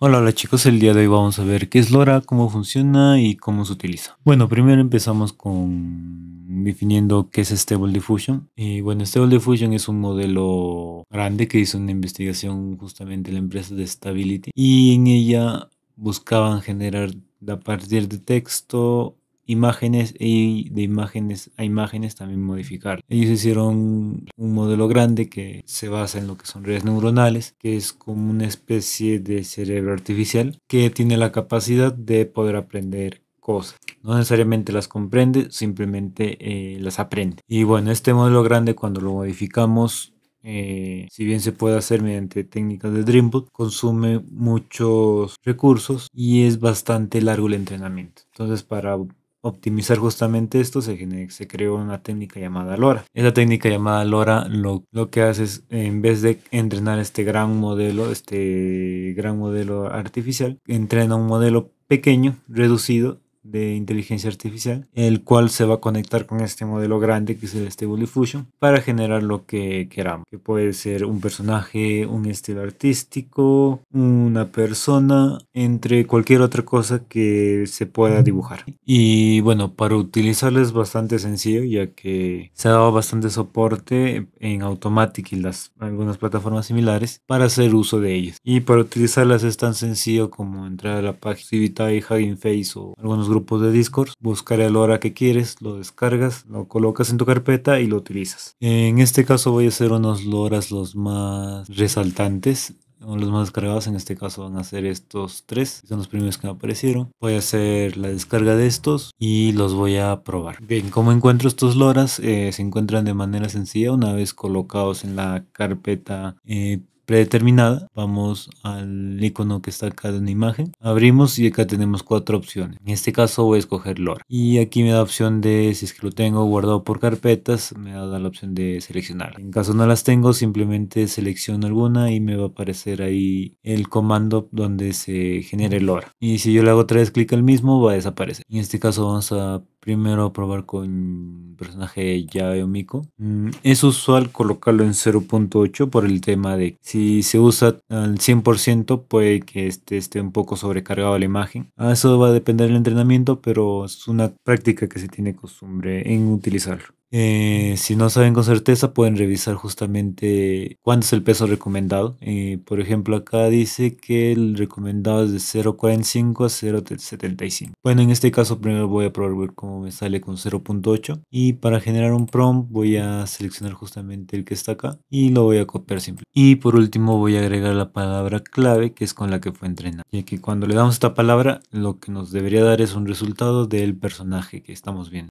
Hola, hola chicos, el día de hoy vamos a ver qué es LoRa, cómo funciona y cómo se utiliza. Bueno, primero empezamos con definiendo qué es Stable Diffusion. Y bueno, Stable Diffusion es un modelo grande que hizo una investigación justamente la empresa de Stability y en ella buscaban generar a partir de texto imágenes y de imágenes a imágenes también modificar. Ellos hicieron un modelo grande que se basa en lo que son redes neuronales, que es como una especie de cerebro artificial que tiene la capacidad de poder aprender cosas. No necesariamente las comprende, simplemente eh, las aprende. Y bueno, este modelo grande cuando lo modificamos eh, si bien se puede hacer mediante técnicas de Dreamboot, consume muchos recursos y es bastante largo el entrenamiento. Entonces, para optimizar justamente esto, se, se creó una técnica llamada LoRa. Esa técnica llamada LoRa lo, lo, que hace es, en vez de entrenar este gran modelo, este gran modelo artificial, entrena un modelo pequeño, reducido, de inteligencia artificial, el cual se va a conectar con este modelo grande que es el Stable Diffusion para generar lo que queramos, que puede ser un personaje, un estilo artístico, una persona, entre cualquier otra cosa que se pueda dibujar. Y bueno, para utilizarlo es bastante sencillo ya que se ha dado bastante soporte en Automatic y las algunas plataformas similares para hacer uso de ellas. Y para utilizarlas es tan sencillo como entrar a la página Civita y Hugging Face o algunos grupos de Discord, buscar el hora que quieres, lo descargas, lo colocas en tu carpeta y lo utilizas. En este caso voy a hacer unos loras los más resaltantes los más descargados en este caso van a ser estos tres son los primeros que me aparecieron voy a hacer la descarga de estos y los voy a probar bien como encuentro estos loras eh, se encuentran de manera sencilla una vez colocados en la carpeta eh, predeterminada, vamos al icono que está acá en una imagen, abrimos y acá tenemos cuatro opciones. En este caso voy a escoger LoRa y aquí me da opción de si es que lo tengo guardado por carpetas, me da la opción de seleccionar. En caso no las tengo, simplemente selecciono alguna y me va a aparecer ahí el comando donde se genere LoRa. Y si yo le hago tres clic al mismo, va a desaparecer. En este caso vamos a Primero probar con personaje ya o mico. Mm, es usual colocarlo en 0.8 por el tema de si se usa al 100% puede que este esté un poco sobrecargado la imagen. Ah, eso va a depender del entrenamiento, pero es una práctica que se tiene costumbre en utilizarlo. Eh, si no saben con certeza, pueden revisar justamente cuánto es el peso recomendado. Eh, por ejemplo, acá dice que el recomendado es de 0.45 a 0.75. Bueno, en este caso primero voy a probar cómo me sale con 0.8. Y para generar un prompt voy a seleccionar justamente el que está acá y lo voy a copiar simple. Y por último voy a agregar la palabra clave que es con la que fue entrenado. Y aquí cuando le damos esta palabra, lo que nos debería dar es un resultado del personaje que estamos viendo.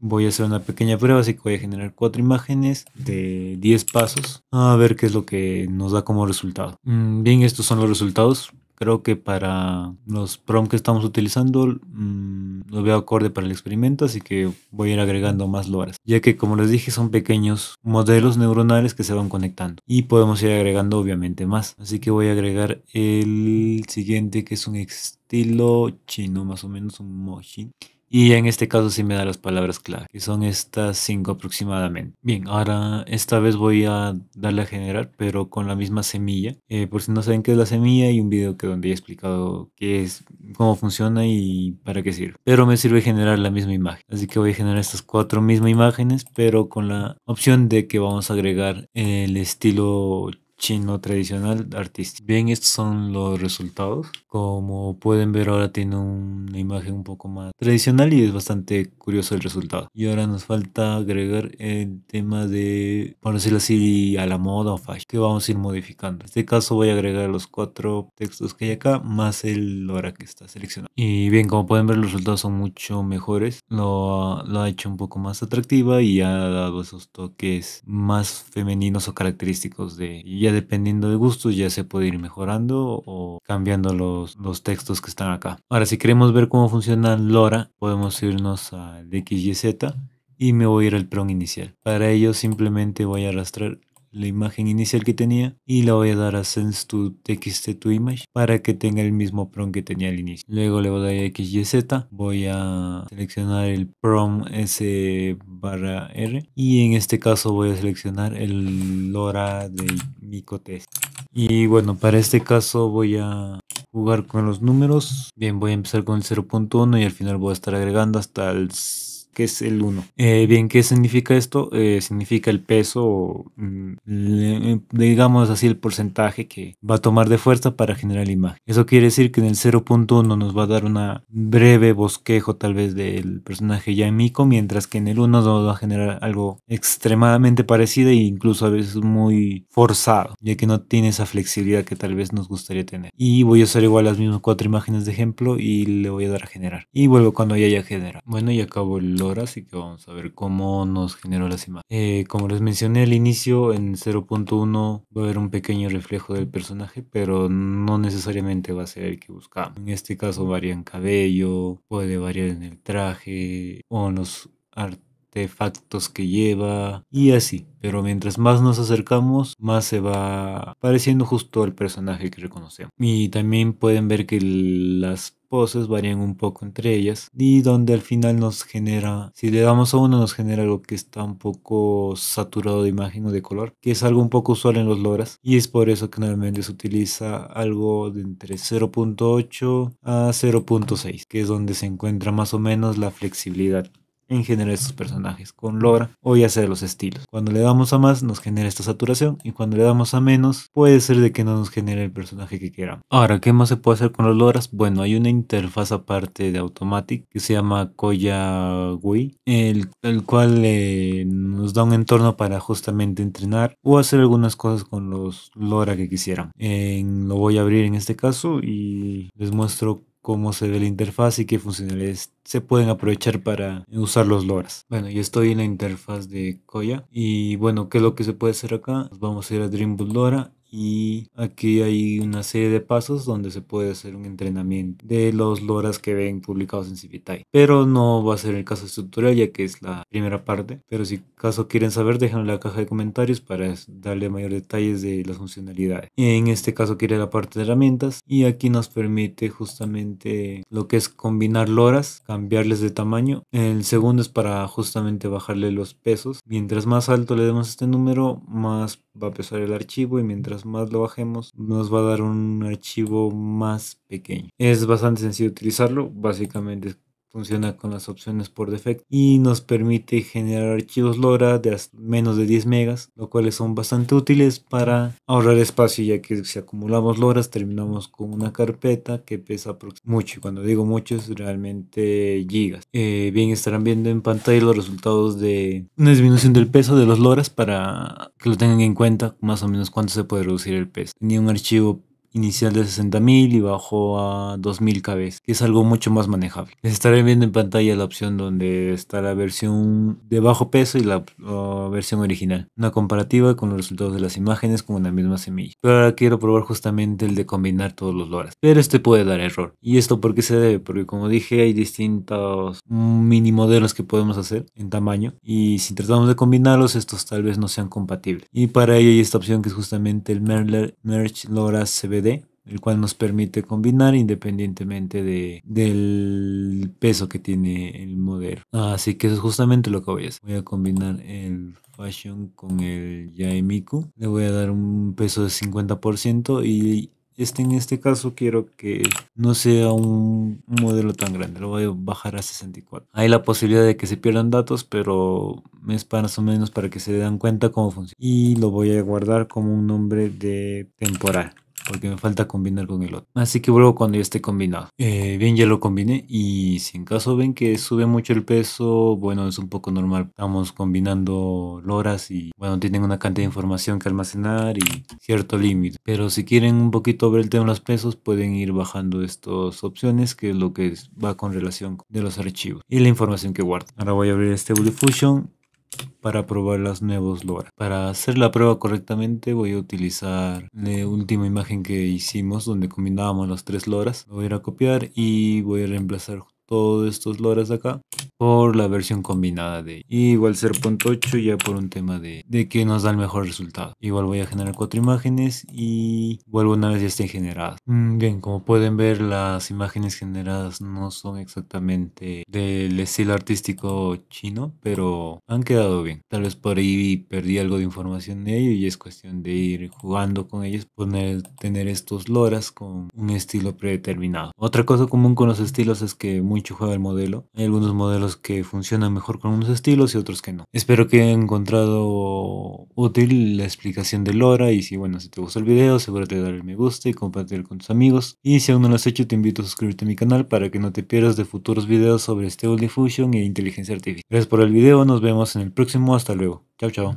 Voy a hacer una pequeña prueba, así que voy a generar cuatro imágenes de 10 pasos. A ver qué es lo que nos da como resultado. Mm, bien, estos son los resultados. Creo que para los PROM que estamos utilizando No mm, veo acorde para el experimento, así que voy a ir agregando más loras, ya que como les dije son pequeños modelos neuronales que se van conectando y podemos ir agregando obviamente más. Así que voy a agregar el siguiente que es un estilo chino, más o menos un MOCHI y en este caso sí me da las palabras clave, que son estas cinco aproximadamente. Bien, ahora esta vez voy a darle a generar, pero con la misma semilla. Eh, por si no saben qué es la semilla, hay un video que donde he explicado qué es, cómo funciona y para qué sirve. Pero me sirve generar la misma imagen. Así que voy a generar estas cuatro mismas imágenes, pero con la opción de que vamos a agregar el estilo chino tradicional artístico. Bien, estos son los resultados. Como pueden ver ahora tiene una imagen un poco más tradicional y es bastante curioso el resultado. Y ahora nos falta agregar el tema de, por decirlo así, a la moda o que vamos a ir modificando. En este caso voy a agregar los cuatro textos que hay acá, más el hora que está seleccionado. Y bien, como pueden ver los resultados son mucho mejores. Lo, lo ha hecho un poco más atractiva y ha dado esos toques más femeninos o característicos de ya dependiendo de gustos ya se puede ir mejorando o cambiando los, los textos que están acá. Ahora si queremos ver cómo funciona LoRa podemos irnos al XYZ y me voy a ir al PROM inicial. Para ello simplemente voy a arrastrar la imagen inicial que tenía y la voy a dar a sense to text to image para que tenga el mismo prom que tenía al inicio. Luego le voy a dar a xyz, voy a seleccionar el prom s barra r y en este caso voy a seleccionar el lora de y bueno, para este caso voy a jugar con los números. Bien, voy a empezar con el 0.1 y al final voy a estar agregando hasta el que es el 1. Eh, bien, ¿qué significa esto? Eh, significa el peso, mm, digamos así, el porcentaje que va a tomar de fuerza para generar la imagen. Eso quiere decir que en el 0.1 nos va a dar una breve bosquejo tal vez del personaje ya en Miko mientras que en el 1 nos va a generar algo extremadamente parecido e incluso a veces muy forzado, ya que no tiene esa flexibilidad que tal vez nos gustaría tener. Y voy a usar igual las mismas cuatro imágenes de ejemplo y le voy a dar a generar. Y vuelvo cuando ya haya generado. Bueno, y acabo el así que vamos a ver cómo nos generó las imágenes. Eh, como les mencioné al inicio, en 0.1 va a haber un pequeño reflejo del personaje, pero no necesariamente va a ser el que buscamos. En este caso varía en cabello, puede variar en el traje o en los artículos factos que lleva y así. Pero mientras más nos acercamos, más se va pareciendo justo al personaje que reconocemos. Y también pueden ver que las poses varían un poco entre ellas y donde al final nos genera, si le damos a uno nos genera algo que está un poco saturado de imagen o de color, que es algo un poco usual en los loras y es por eso que normalmente se utiliza algo de entre 0.8 a 0.6, que es donde se encuentra más o menos la flexibilidad en generar estos personajes con Lora o ya sea de los estilos. Cuando le damos a más nos genera esta saturación y cuando le damos a menos puede ser de que no nos genere el personaje que queramos. Ahora, ¿qué más se puede hacer con los Loras? Bueno, hay una interfaz aparte de Automatic que se llama Koya Wii, el, cual eh, nos da un entorno para justamente entrenar o hacer algunas cosas con los Lora que quisieran. Eh, lo voy a abrir en este caso y les muestro cómo se ve la interfaz y qué funcionalidades se pueden aprovechar para usar los LoRa's. Bueno, yo estoy en la interfaz de Koya y bueno, ¿qué es lo que se puede hacer acá? vamos a ir a Dreamboot LoRa y aquí hay una serie de pasos donde se puede hacer un entrenamiento de los loras que ven publicados en Civitai. Pero no va a ser el caso estructural ya que es la primera parte. Pero si caso quieren saber, déjenlo en la caja de comentarios para darle mayor detalles de las funcionalidades. En este caso quiere la parte de herramientas y aquí nos permite justamente lo que es combinar loras, cambiarles de tamaño. El segundo es para justamente bajarle los pesos. Mientras más alto le demos este número, más va a pesar el archivo y mientras más lo bajemos, nos va a dar un archivo más pequeño. Es bastante sencillo utilizarlo, básicamente es funciona con las opciones por defecto y nos permite generar archivos LoRa de menos de 10 megas, lo cuales son bastante útiles para ahorrar espacio ya que si acumulamos LoRas terminamos con una carpeta que pesa mucho y cuando digo mucho es realmente gigas. Eh, bien estarán viendo en pantalla los resultados de una disminución del peso de los LoRas para que lo tengan en cuenta más o menos cuánto se puede reducir el peso. Tenía un archivo inicial de 60.000 y bajó a 2.000 kb, que es algo mucho más manejable. Les estaré viendo en pantalla la opción donde está la versión de bajo peso y la versión original. Una comparativa con los resultados de las imágenes con la misma semilla. Pero ahora quiero probar justamente el de combinar todos los loras. Pero este puede dar error. ¿Y esto por qué se debe? Porque como dije hay distintos mm, mini modelos que podemos hacer en tamaño y si tratamos de combinarlos estos tal vez no sean compatibles. Y para ello hay esta opción que es justamente el Merge Loras CB el cual nos permite combinar independientemente de, del peso que tiene el modelo. Así que eso es justamente lo que voy a hacer. Voy a combinar el Fashion con el Yaemiku. Le voy a dar un peso de 50% y este en este caso quiero que no sea un, modelo tan grande, lo voy a bajar a 64. Hay la posibilidad de que se pierdan datos, pero es más o menos para que se den cuenta cómo funciona. Y lo voy a guardar como un nombre de temporal porque me falta combinar con el otro. Así que vuelvo cuando ya esté combinado. Eh, bien, ya lo combiné y si en caso ven que sube mucho el peso, bueno, es un poco normal. Estamos combinando loras y bueno, tienen una cantidad de información que almacenar y cierto límite. Pero si quieren un poquito ver el tema de los pesos, pueden ir bajando estas opciones, que es lo que va con relación de los archivos y la información que guardan. Ahora voy a abrir este Fusion para probar las nuevos LoRa. Para hacer la prueba correctamente voy a utilizar la última imagen que hicimos donde combinábamos las tres LoRas. Lo voy a copiar y voy a reemplazar todos estos loras acá por la versión combinada de igual 0.8 ya por un tema de, de, que nos da el mejor resultado igual voy a generar cuatro imágenes y vuelvo una vez ya estén generadas mm, bien como pueden ver las imágenes generadas no son exactamente del estilo artístico chino pero han quedado bien tal vez por ahí perdí algo de información de ello y es cuestión de ir jugando con ellos poner tener estos loras con un estilo predeterminado otra cosa común con los estilos es que mucho juego el modelo. Hay algunos modelos que funcionan mejor con unos estilos y otros que no. Espero que haya encontrado útil la explicación de Lora y si bueno, si te gustó el video, asegúrate de darle me gusta y compartirlo con tus amigos. Y si aún no lo has hecho, te invito a suscribirte a mi canal para que no te pierdas de futuros videos sobre Stable Diffusion e inteligencia artificial. Gracias por el video, nos vemos en el próximo, hasta luego. Chao, chao.